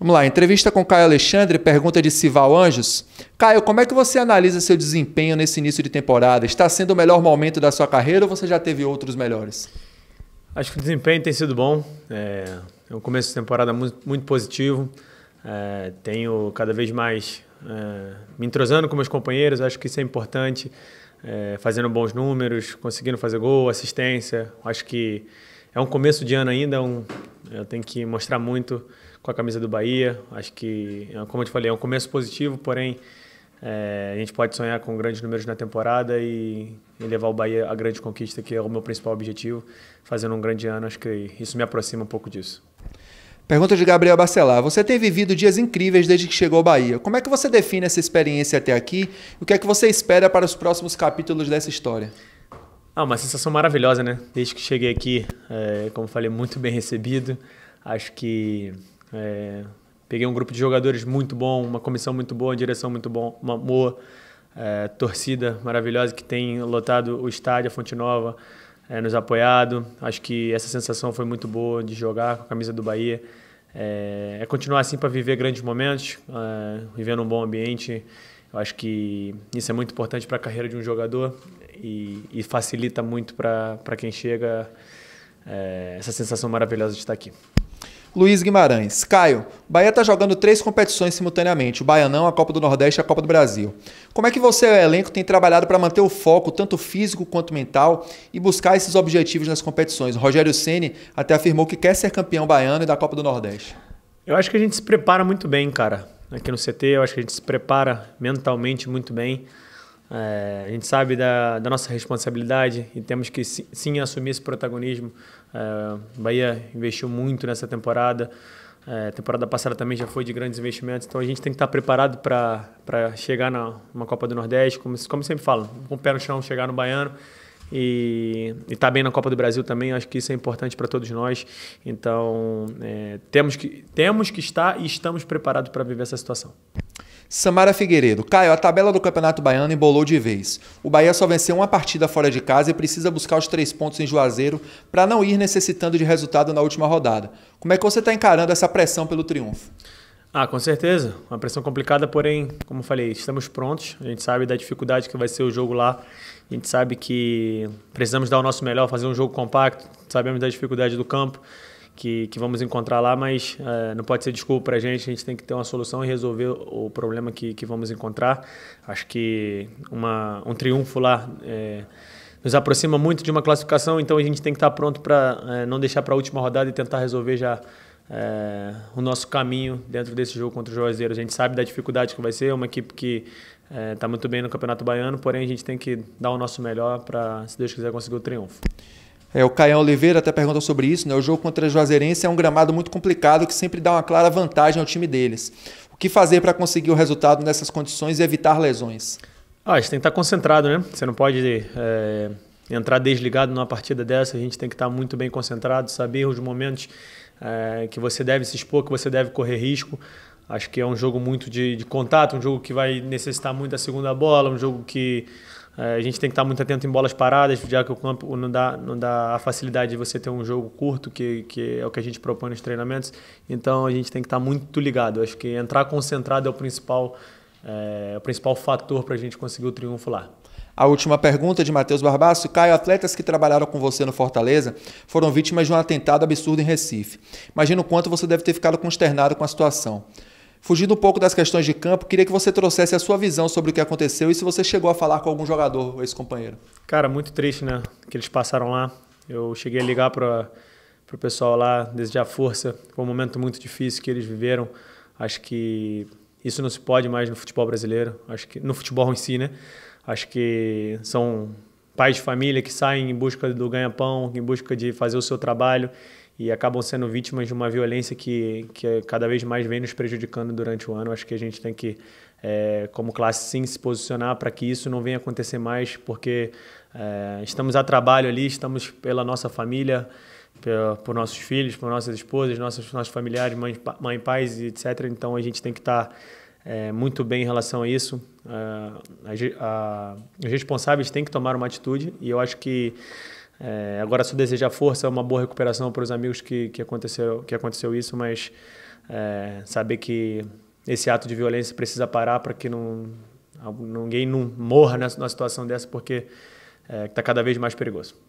Vamos lá, entrevista com Caio Alexandre, pergunta de Sival Anjos. Caio, como é que você analisa seu desempenho nesse início de temporada? Está sendo o melhor momento da sua carreira ou você já teve outros melhores? Acho que o desempenho tem sido bom. É, é um começo de temporada muito, muito positivo. É, tenho cada vez mais é, me entrosando com meus companheiros, acho que isso é importante. É, fazendo bons números, conseguindo fazer gol, assistência. Acho que é um começo de ano ainda, um, eu tenho que mostrar muito com a camisa do Bahia. Acho que, como eu te falei, é um começo positivo, porém é, a gente pode sonhar com grandes números na temporada e, e, levar o Bahia à grande conquista, que é o meu principal objetivo, fazendo um grande ano. Acho que isso me aproxima um pouco disso. Pergunta de Gabriel Bacelar. Você tem vivido dias incríveis desde que chegou ao Bahia. Como é que você define essa experiência até aqui? O que é que você espera para os próximos capítulos dessa história? Ah, uma sensação maravilhosa, né? Desde que cheguei aqui, é, como falei, muito bem recebido. Acho que é, peguei um grupo de jogadores muito bom, uma comissão muito boa, uma direção muito bom, uma boa é, torcida maravilhosa que tem lotado o estádio, a Fonte Nova, é, nos apoiado. Acho que essa sensação foi muito boa de jogar com a camisa do Bahia. É, é continuar assim para viver grandes momentos, é, vivendo um bom ambiente. Eu acho que isso é muito importante para a carreira de um jogador e, e facilita muito para quem chega é, essa sensação maravilhosa de estar aqui. Luiz Guimarães. Caio, Bahia está jogando três competições simultaneamente: o Baianão, a Copa do Nordeste e a Copa do Brasil. Como é que você e o elenco tem trabalhado para manter o foco, tanto físico quanto mental, e buscar esses objetivos nas competições? O Rogério Ceni até afirmou que quer ser campeão baiano e da Copa do Nordeste. Eu acho que a gente se prepara muito bem, cara. Aqui no CT, eu acho que a gente se prepara mentalmente muito bem. É, a gente sabe da, da, nossa responsabilidade e temos que sim assumir esse protagonismo. É, Bahia investiu muito nessa temporada. É, temporada passada também já foi de grandes investimentos, então a gente tem que estar preparado para chegar na uma Copa do Nordeste, como, como sempre falo, com o pé no chão, chegar no Baiano e estar tá bem na Copa do Brasil também, acho que isso é importante para todos nós. Então é, temos, que, temos que estar e estamos preparados para viver essa situação. Samara Figueiredo. Caio, a tabela do Campeonato Baiano embolou de vez. O Bahia só venceu uma partida fora de casa e precisa buscar os três pontos em Juazeiro para não ir necessitando de resultado na última rodada. Como é que você está encarando essa pressão pelo triunfo? Ah, com certeza. Uma pressão complicada, porém, como eu falei, estamos prontos. A gente sabe da dificuldade que vai ser o jogo lá. A gente sabe que precisamos dar o nosso melhor, fazer um jogo compacto. Sabemos da dificuldade do campo que, que vamos encontrar lá, mas é, não pode ser desculpa para a gente, a gente tem que ter uma solução e resolver o problema que, que vamos encontrar. Acho que uma, um triunfo lá é, nos aproxima muito de uma classificação, então a gente tem que estar pronto para é, não deixar para a última rodada e tentar resolver já é, o nosso caminho dentro desse jogo contra o Juazeiro. A gente sabe da dificuldade que vai ser, é uma equipe que está é, tá muito bem no Campeonato Baiano, porém a gente tem que dar o nosso melhor para, se Deus quiser, conseguir o triunfo. É, o Caio Oliveira até perguntou sobre isso. Né? O jogo contra a Juazeirense é um gramado muito complicado que sempre dá uma clara vantagem ao time deles. O que fazer para conseguir o resultado nessas condições e evitar lesões? Ah, gente tem que estar tá concentrado, né? Você não pode é, entrar desligado numa partida dessa. A gente tem que estar tá muito bem concentrado, saber os momentos é, que você deve se expor, que você deve correr risco. Acho que é um jogo muito de, de contato, um jogo que vai necessitar muito da segunda bola, um jogo que é, a gente tem que estar muito atento em bolas paradas, já que o campo não dá, não dá a facilidade de você ter um jogo curto, que, que é o que a gente propõe nos treinamentos. Então a gente tem que estar muito ligado. Acho que entrar concentrado é o principal, é, é o principal fator para a gente conseguir o triunfo lá. A última pergunta de Matheus Barbaço. Caio, atletas que trabalharam com você no Fortaleza foram vítimas de um atentado absurdo em Recife. Imagina o quanto você deve ter ficado consternado com a situação. Fugindo um pouco das questões de campo, queria que você trouxesse a sua visão sobre o que aconteceu e se você chegou a falar com algum jogador ou ex-companheiro. Cara, muito triste, né? Que eles passaram lá. Eu cheguei a ligar para o pessoal lá, desde a força. Foi um momento muito difícil que eles viveram. Acho que isso não se pode mais no futebol brasileiro. Acho que no futebol em si, né? Acho que são pais de família que saem em busca do ganha-pão, em busca de fazer o seu trabalho e acabam sendo vítimas de uma violência que, que é cada vez mais vem nos prejudicando durante o ano. Acho que a gente tem que, é, como classe, sim, se posicionar para que isso não venha acontecer mais, porque é, estamos a trabalho ali, estamos pela nossa família, por nossos filhos, por nossas esposas, nossos, nossos familiares, mãe, mãe pais, etc. Então a gente tem que estar. Tá, é, muito bem em relação a isso. A, é, a, a, os responsáveis têm que tomar uma atitude e eu acho que é, agora só desejar força, é uma boa recuperação para os amigos que, que, aconteceu, que aconteceu isso, mas é, saber que esse ato de violência precisa parar para que não, ninguém não morra nessa, numa situação dessa, porque está é, tá cada vez mais perigoso.